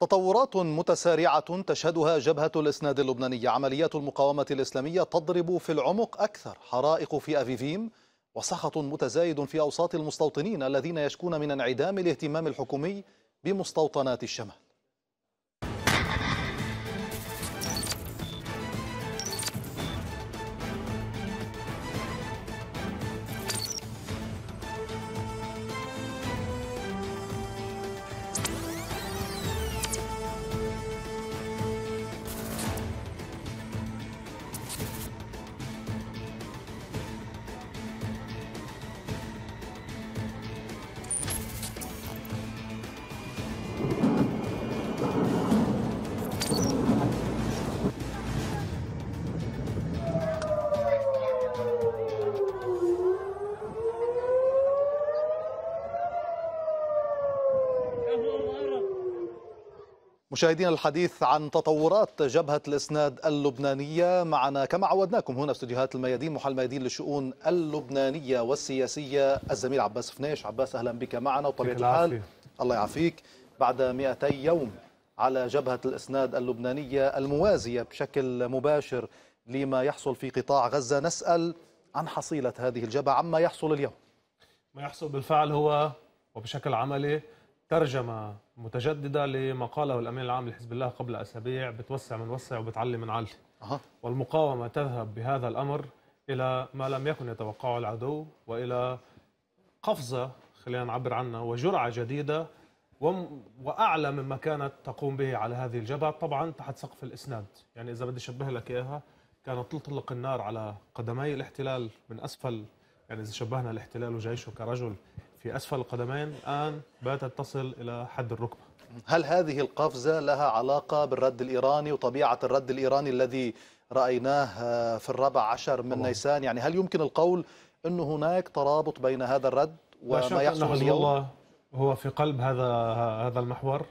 تطورات متسارعة تشهدها جبهة الإسناد اللبنانية عمليات المقاومة الإسلامية تضرب في العمق أكثر حرائق في أفيفيم وسخط متزايد في أوساط المستوطنين الذين يشكون من انعدام الاهتمام الحكومي بمستوطنات الشمال مشاهدينا الحديث عن تطورات جبهة الإسناد اللبنانية معنا كما عودناكم هنا في استديوهات الميادين محل الميادين للشؤون اللبنانية والسياسية الزميل عباس فنيش عباس أهلا بك معنا وطبيعة الحال الله يعافيك بعد 200 يوم على جبهة الإسناد اللبنانية الموازية بشكل مباشر لما يحصل في قطاع غزة نسأل عن حصيلة هذه الجبهة عما يحصل اليوم ما يحصل بالفعل هو وبشكل عملي ترجمة متجددة لمقاله الأمين العام لحزب الله قبل أسابيع بتوسع من وسع وبتعلي من علي أه. والمقاومة تذهب بهذا الأمر إلى ما لم يكن يتوقعه العدو وإلى قفزة خلينا نعبر عنها وجرعة جديدة وأعلى مما كانت تقوم به على هذه الجبهة طبعا تحت سقف الإسناد يعني إذا بدي أشبه لك إياها كانت تطلق النار على قدمي الاحتلال من أسفل يعني إذا شبهنا الاحتلال وجيشه كرجل في أسفل القدمين الآن باتت تصل إلى حد الركبة هل هذه القفزة لها علاقة بالرد الإيراني وطبيعة الرد الإيراني الذي رأيناه آه، في الرابع عشر من نيسان يعني هل يمكن القول أن هناك ترابط بين هذا الرد وما يحصل اليوم الله هو في قلب هذا هذا المحور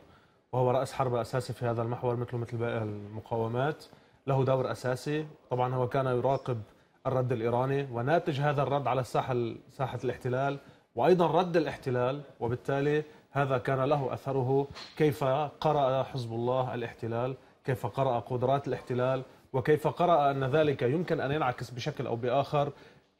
وهو رأس حرب أساسي في هذا المحور مثل مثل باقي المقاومات له دور أساسي طبعا هو كان يراقب الرد الإيراني وناتج هذا الرد على الساحة ساحة الاحتلال وأيضا رد الاحتلال وبالتالي هذا كان له أثره كيف قرأ حزب الله الاحتلال كيف قرأ قدرات الاحتلال وكيف قرأ أن ذلك يمكن أن ينعكس بشكل أو بآخر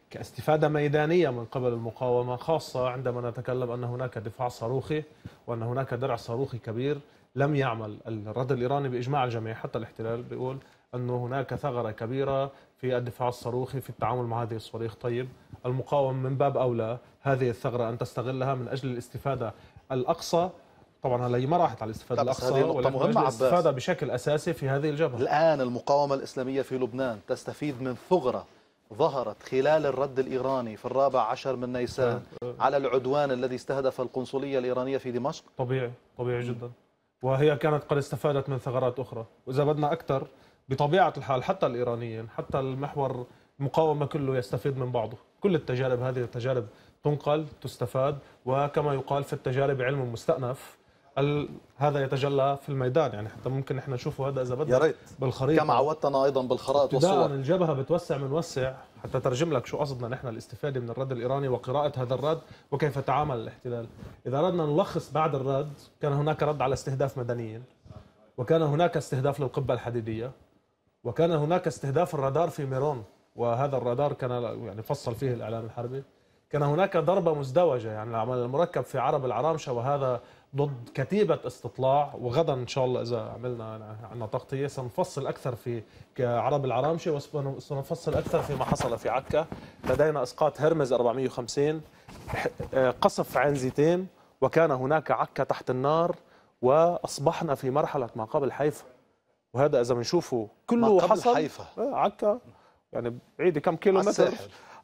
كاستفادة ميدانية من قبل المقاومة خاصة عندما نتكلم أن هناك دفاع صاروخي وأن هناك درع صاروخي كبير لم يعمل الرد الإيراني بإجماع الجميع حتى الاحتلال بيقول أنه هناك ثغرة كبيرة في الدفاع الصاروخي في التعامل مع هذه الصواريخ طيب المقاومة من باب أولى هذه الثغرة أن تستغلها من أجل الاستفادة الأقصى طبعا هلا هي ما راحت على الاستفاده الاقصى ولكن الاستفاده عباس. بشكل اساسي في هذه الجبهه الان المقاومه الاسلاميه في لبنان تستفيد من ثغره ظهرت خلال الرد الايراني في الرابع عشر من نيسان أه، أه. على العدوان الذي استهدف القنصليه الايرانيه في دمشق طبيعي طبيعي جدا وهي كانت قد استفادت من ثغرات اخرى واذا بدنا اكثر بطبيعه الحال حتى الايرانيين حتى المحور المقاومه كله يستفيد من بعضه كل التجارب هذه التجارب تنقل تستفاد وكما يقال في التجارب علم مستأنف هذا يتجلى في الميدان يعني حتى ممكن احنا نشوفه هذا اذا بدنا يا ريت بالخريطه كما عودتنا ايضا بالخرائط والصور الجبهه بتوسع وسع حتى ترجم لك شو قصدنا نحن الاستفاده من الرد الايراني وقراءه هذا الرد وكيف تعامل الاحتلال اذا اردنا نلخص بعد الرد كان هناك رد على استهداف مدنيين وكان هناك استهداف للقبه الحديديه وكان هناك استهداف الرادار في ميرون وهذا الرادار كان يعني فصل فيه الاعلام الحربي كان هناك ضربه مزدوجه يعني العمل المركب في عرب العرامشه وهذا ضد كتيبه استطلاع وغدا ان شاء الله اذا عملنا عندنا تغطيه سنفصل اكثر في عرب العرامشه وسنفصل اكثر فيما حصل في عكا لدينا اسقاط هرمز 450 قصف عين زيتين وكان هناك عكا تحت النار واصبحنا في مرحله ما قبل حيفا وهذا اذا بنشوفه كله حصل حيفا آه، عكا يعني بعيده كم كيلو متر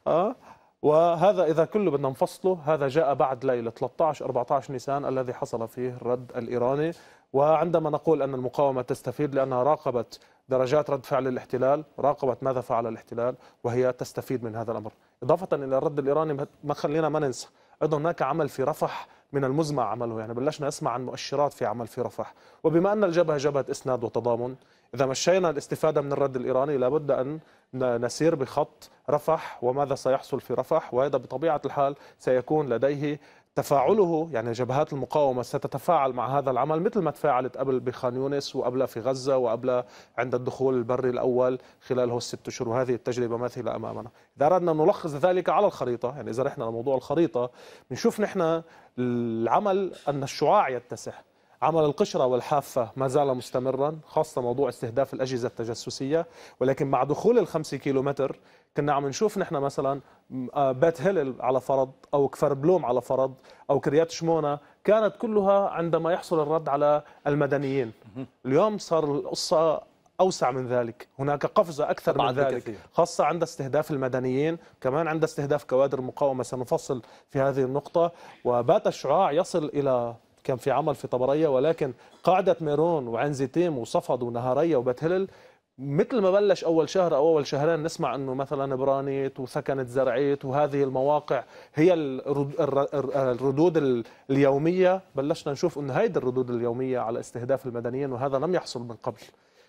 اه وهذا اذا كله بدنا نفصله هذا جاء بعد ليله 13 14 نيسان الذي حصل فيه الرد الايراني وعندما نقول ان المقاومه تستفيد لانها راقبت درجات رد فعل الاحتلال راقبت ماذا فعل الاحتلال وهي تستفيد من هذا الامر اضافه الى الرد الايراني ما خلينا ما ننسى ايضا هناك عمل في رفح من المزمع عمله يعني بلشنا نسمع عن مؤشرات في عمل في رفح وبما أن الجبهة جبهة إسناد وتضامن إذا مشينا الاستفادة من الرد الإيراني لابد أن نسير بخط رفح وماذا سيحصل في رفح وهذا بطبيعة الحال سيكون لديه تفاعله يعني جبهات المقاومة ستتفاعل مع هذا العمل مثل ما تفاعلت قبل بخان يونس وقبلها في غزة وقبلها عند الدخول البري الأول خلال هو الست أشهر وهذه التجربة ماثلة أمامنا إذا أردنا أن نلخص ذلك على الخريطة يعني إذا رحنا لموضوع الخريطة بنشوف نحن العمل أن الشعاع يتسح عمل القشرة والحافة ما زال مستمرا خاصة موضوع استهداف الأجهزة التجسسية ولكن مع دخول الخمسة كيلومتر كنا عم نشوف نحن مثلا آه، بيت هيلل على فرض او كفر بلوم على فرض او كريات شمونه كانت كلها عندما يحصل الرد على المدنيين اليوم صار القصه اوسع من ذلك هناك قفزه اكثر من ذلك خاصه عند استهداف المدنيين كمان عند استهداف كوادر المقاومه سنفصل في هذه النقطه وبات الشعاع يصل الى كان في عمل في طبريه ولكن قاعده ميرون وعنزتيم وصفد ونهاريه وبتهلل مثل ما بلش اول شهر او اول شهرين نسمع انه مثلا برانيت وسكنت زرعيت وهذه المواقع هي الردود اليوميه بلشنا نشوف انه هيدي الردود اليوميه على استهداف المدنيين وهذا لم يحصل من قبل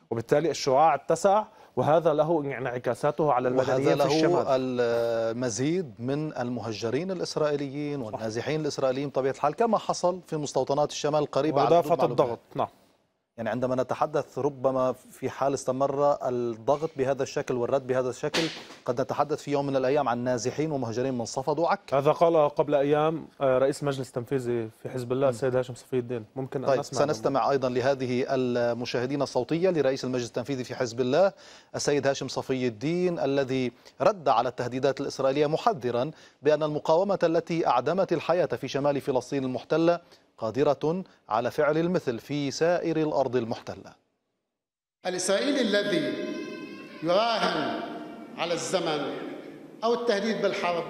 وبالتالي الشعاع اتسع وهذا له انعكاساته على المدنيين في الشمال وهذا له المزيد من المهجرين الإسرائيليين والنازحين الإسرائيليين بطبيعة الحال كما حصل في مستوطنات الشمال قريبة وإضافة الضغط نعم يعني عندما نتحدث ربما في حال استمر الضغط بهذا الشكل والرد بهذا الشكل قد نتحدث في يوم من الأيام عن نازحين ومهجرين من صفد وعكا هذا قال قبل أيام آه، رئيس مجلس التنفيذي في حزب الله السيد هاشم صفي الدين ممكن طيب أن نسمع سنستمع أيضا لهذه المشاهدين الصوتية لرئيس المجلس التنفيذي في حزب الله السيد هاشم صفي الدين الذي رد على التهديدات الإسرائيلية محذرا بأن المقاومة التي أعدمت الحياة في شمال فلسطين المحتلة قادرة على فعل المثل في سائر الأرض المحتلة الإسرائيلي الذي يراهن على الزمن أو التهديد بالحرب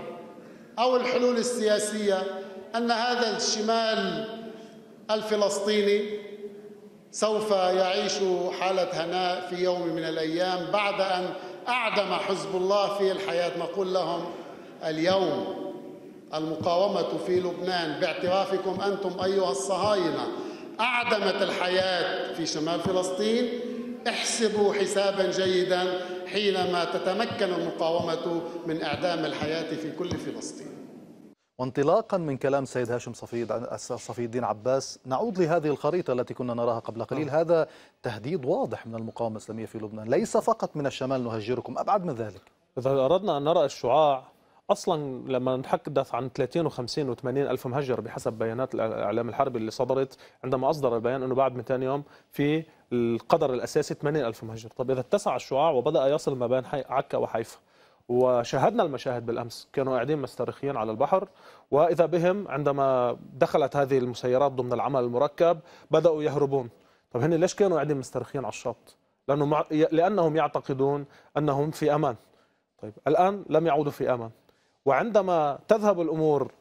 أو الحلول السياسية أن هذا الشمال الفلسطيني سوف يعيش حالة هناء في يوم من الأيام بعد أن أعدم حزب الله في الحياة نقول لهم اليوم المقاومة في لبنان باعترافكم أنتم أيها الصهاينة أعدمت الحياة في شمال فلسطين احسبوا حسابا جيدا حينما تتمكن المقاومة من إعدام الحياة في كل فلسطين وانطلاقا من كلام سيد هاشم صفيد صفي الدين عباس نعود لهذه الخريطة التي كنا نراها قبل قليل نعم. هذا تهديد واضح من المقاومة الإسلامية في لبنان ليس فقط من الشمال نهجركم أبعد من ذلك إذا أردنا أن نرى الشعاع اصلا لما نتحدث عن 30 و50 و80 الف مهجر بحسب بيانات الاعلام الحربي اللي صدرت عندما اصدر البيان انه بعد 200 يوم في القدر الاساسي 80 الف مهجر طب اذا اتسع الشعاع وبدا يصل ما بين عكا وحيفا وشاهدنا المشاهد بالامس كانوا قاعدين مسترخيين على البحر واذا بهم عندما دخلت هذه المسيرات ضمن العمل المركب بداوا يهربون طب هن ليش كانوا قاعدين مسترخيين على الشط لانه مع... لانهم يعتقدون انهم في امان طيب الان لم يعودوا في امان وعندما تذهب الأمور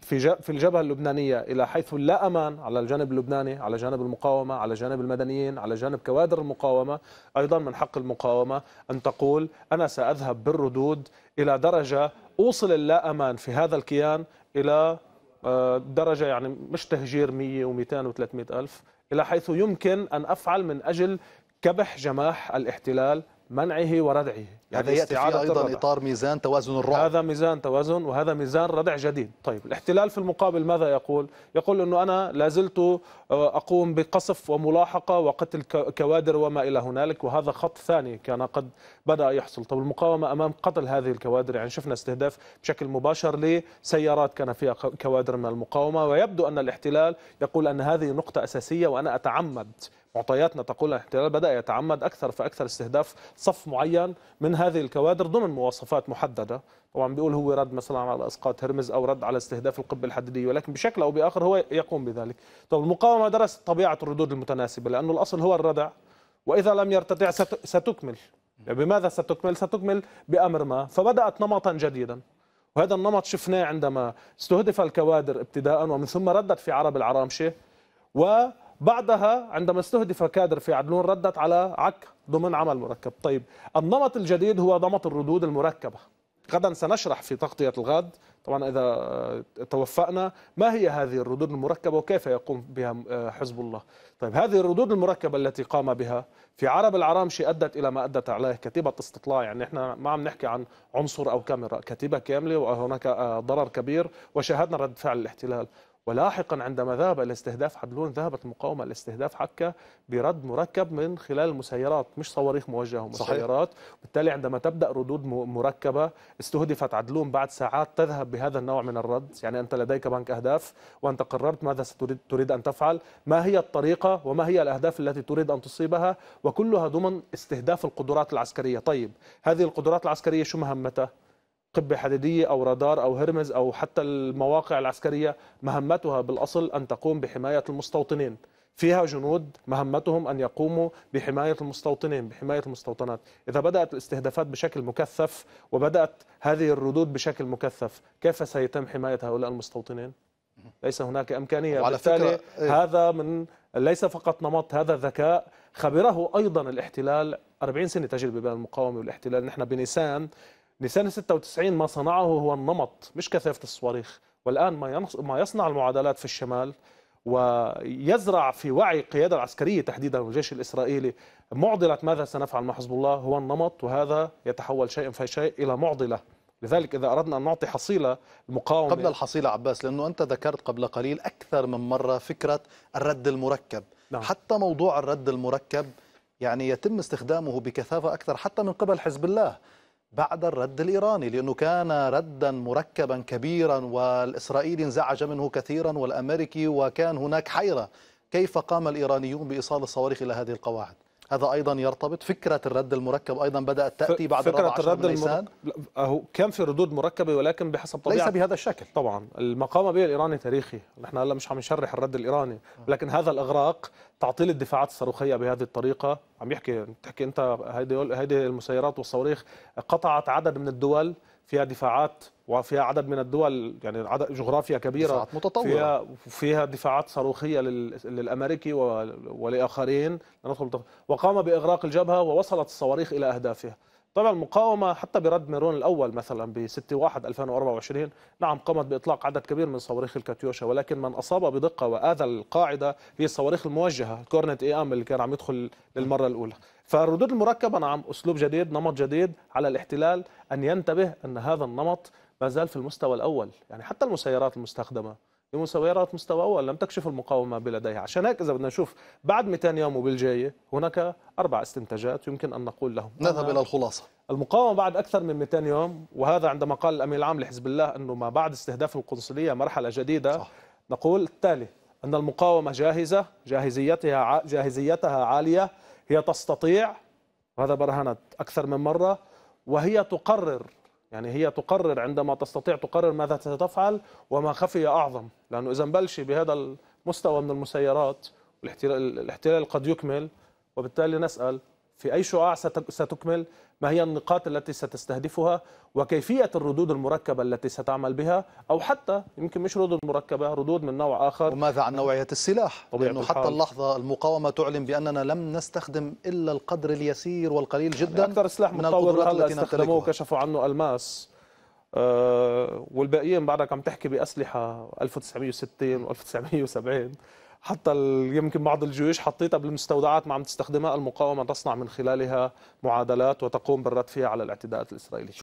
في في الجبهة اللبنانية إلى حيث لا أمان على الجانب اللبناني على جانب المقاومة على جانب المدنيين على جانب كوادر المقاومة أيضا من حق المقاومة أن تقول أنا سأذهب بالردود إلى درجة أوصل اللا أمان في هذا الكيان إلى آه، درجة يعني مش تهجير 100 و200 و300 ألف إلى حيث يمكن أن أفعل من أجل كبح جماح الاحتلال منعه وردعه يعني يأتي أيضا الردع. إطار ميزان توازن الرعب هذا ميزان توازن وهذا ميزان ردع جديد طيب الاحتلال في المقابل ماذا يقول؟ يقول أنه أنا لازلت آه، أقوم بقصف وملاحقة وقتل كوادر وما إلى هنالك وهذا خط ثاني كان قد بدأ يحصل طب المقاومة أمام قتل هذه الكوادر يعني شفنا استهداف بشكل مباشر لسيارات كان فيها كوادر من المقاومة ويبدو أن الاحتلال يقول أن هذه نقطة أساسية وأنا أتعمد معطياتنا تقول الاحتلال بدأ يتعمد أكثر فأكثر استهداف صف معين من هذه الكوادر ضمن مواصفات محددة طبعا بيقول هو رد مثلا على اسقاط هرمز او رد على استهداف القبه الحديديه ولكن بشكل او باخر هو يقوم بذلك. طب المقاومه درست طبيعه الردود المتناسبه لانه الاصل هو الردع واذا لم يرتدع ستكمل يعني بماذا ستكمل؟ ستكمل بامر ما فبدات نمطا جديدا وهذا النمط شفناه عندما استهدف الكوادر ابتداء ومن ثم ردت في عرب العرامشه و بعدها عندما استهدف كادر في عدلون ردت على عك ضمن عمل مركب طيب النمط الجديد هو نمط الردود المركبة غدا سنشرح في تغطية الغد طبعا إذا آه، توفقنا ما هي هذه الردود المركبة وكيف يقوم بها آه، حزب الله طيب هذه الردود المركبة التي قام بها في عرب العرامشي أدت إلى ما أدت عليه كتيبة استطلاع يعني إحنا ما عم نحكي عن عنصر أو كاميرا كتيبة كاملة وهناك آه، ضرر كبير وشاهدنا رد فعل الاحتلال ولاحقا عندما ذهب الى استهداف حبلون ذهبت المقاومه الى استهداف حكه برد مركب من خلال المسيرات مش صواريخ موجهه مسيرات وبالتالي عندما تبدا ردود مركبه استهدفت عدلون بعد ساعات تذهب بهذا النوع من الرد يعني انت لديك بنك اهداف وانت قررت ماذا ستريد تريد ان تفعل ما هي الطريقه وما هي الاهداف التي تريد ان تصيبها وكلها ضمن استهداف القدرات العسكريه طيب هذه القدرات العسكريه شو مهمتها قبة حديدية أو رادار أو هرمز أو حتى المواقع العسكرية مهمتها بالأصل أن تقوم بحماية المستوطنين فيها جنود مهمتهم أن يقوموا بحماية المستوطنين بحماية المستوطنات إذا بدأت الاستهدافات بشكل مكثف وبدأت هذه الردود بشكل مكثف كيف سيتم حماية هؤلاء المستوطنين؟ ليس هناك إمكانية وعلى بالتالي فكرة إيه؟ هذا من ليس فقط نمط هذا ذكاء خبره أيضا الاحتلال 40 سنة تجربة بين المقاومة والاحتلال نحن بنيسان لسنة 96 ما صنعه هو النمط مش كثافة الصواريخ والآن ما, ما يصنع المعادلات في الشمال ويزرع في وعي القيادة العسكرية تحديدا والجيش الإسرائيلي معضلة ماذا سنفعل مع حزب الله هو النمط وهذا يتحول شيئا فشيء إلى معضلة لذلك إذا أردنا أن نعطي حصيلة المقاومة قبل الحصيلة عباس لأنه أنت ذكرت قبل قليل أكثر من مرة فكرة الرد المركب نعم. حتى موضوع الرد المركب يعني يتم استخدامه بكثافة أكثر حتى من قبل حزب الله بعد الرد الإيراني لأنه كان ردا مركبا كبيرا والإسرائيلي انزعج منه كثيرا والأمريكي وكان هناك حيرة كيف قام الإيرانيون بإيصال الصواريخ إلى هذه القواعد هذا أيضا يرتبط فكرة الرد المركب أيضا بدأت تأتي بعد فكرة الرد, الرد المركب أهو كان في ردود مركبة ولكن بحسب طبيعة ليس بهذا الشكل طبعا المقام به الإيراني تاريخي نحن هلا مش عم نشرح الرد الإيراني آه. لكن هذا الإغراق تعطيل الدفاعات الصاروخية بهذه الطريقة عم يحكي تحكي أنت هيدي هيدي المسيرات والصواريخ قطعت عدد من الدول فيها دفاعات وفيها عدد من الدول يعني عدد جغرافيا كبيره دفاعات متطوره فيها فيها دفاعات صاروخيه للامريكي ولاخرين وقام باغراق الجبهه ووصلت الصواريخ الى اهدافها طبعا المقاومه حتى برد ميرون الاول مثلا ب 6 1 2024 نعم قامت باطلاق عدد كبير من صواريخ الكاتيوشا ولكن من اصاب بدقه واذى القاعده هي الصواريخ الموجهه كورنت اي ام اللي كان عم يدخل للمره الاولى فالردود المركبه نعم اسلوب جديد نمط جديد على الاحتلال ان ينتبه ان هذا النمط ما زال في المستوى الاول يعني حتى المسيرات المستخدمه بمساويرات مستوى أول لم تكشف المقاومة بلديها عشان هيك إذا بدنا نشوف بعد 200 يوم وبالجاية هناك أربع استنتاجات يمكن أن نقول لهم نذهب إلى الخلاصة المقاومة بعد أكثر من 200 يوم وهذا عندما قال الأمين العام لحزب الله أنه ما بعد استهداف القنصلية مرحلة جديدة صح. نقول التالي أن المقاومة جاهزة جاهزيتها جاهزيتها عالية هي تستطيع وهذا برهنت أكثر من مرة وهي تقرر يعني هي تقرر عندما تستطيع تقرر ماذا ستفعل وما خفي أعظم لأنه إذا نبلش بهذا المستوى من المسيرات الاحتلال قد يكمل وبالتالي نسأل في أي شعاع ستكمل ما هي النقاط التي ستستهدفها وكيفية الردود المركبة التي ستعمل بها أو حتى يمكن مش ردود مركبة ردود من نوع آخر وماذا عن نوعية السلاح لأنه حتى اللحظة المقاومة تعلن بأننا لم نستخدم إلا القدر اليسير والقليل جدا يعني أكثر سلاح التي هلا استخدموه كشفوا عنه ألماس آه، والباقيين بعدك عم تحكي بأسلحة 1960 و1970 حتى يمكن بعض الجيوش حطيتها بالمستودعات ما عم تستخدمها المقاومه تصنع من خلالها معادلات وتقوم بالرد فيها على الاعتداءات الاسرائيليه